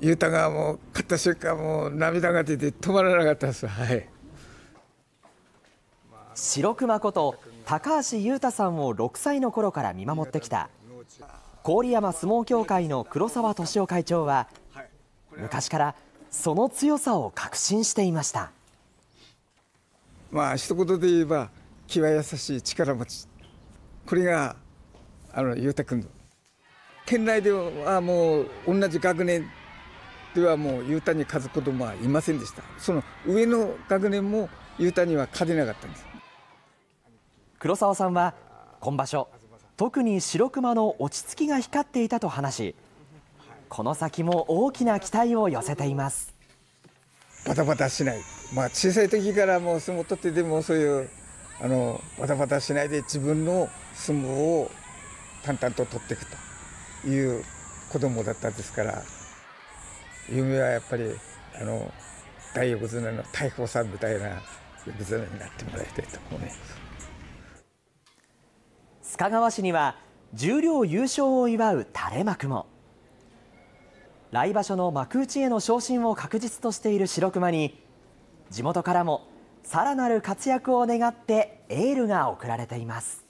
雄太がもう勝った瞬間もう涙が出て止まらなかったです。はい。白熊こと高橋裕太さんを6歳の頃から見守ってきた郡山相撲協会の黒沢俊夫会長は昔からその強さを確信していました。まあ一言で言えば気は優しい力持ちこれがあの裕太君県内ではもう同じ学年ではもう雄太に勝つ子供はいませんでしたその上の学年も雄太には勝てなかったんです黒沢さんは今場所特に白熊の落ち着きが光っていたと話しこの先も大きな期待を寄せていますバタバタしない、まあ、小さい時からもう相撲取ってでもそういうあのバタバタしないで自分の相撲を淡々と取っていくという子供だったんですから夢はやっぱりあの大横綱の大鵬さんみたいな横綱になってもらいたいと思います須賀川市には十両優勝を祝う垂れ幕も来場所の幕内への昇進を確実としている白熊に地元からもさらなる活躍を願ってエールが送られています。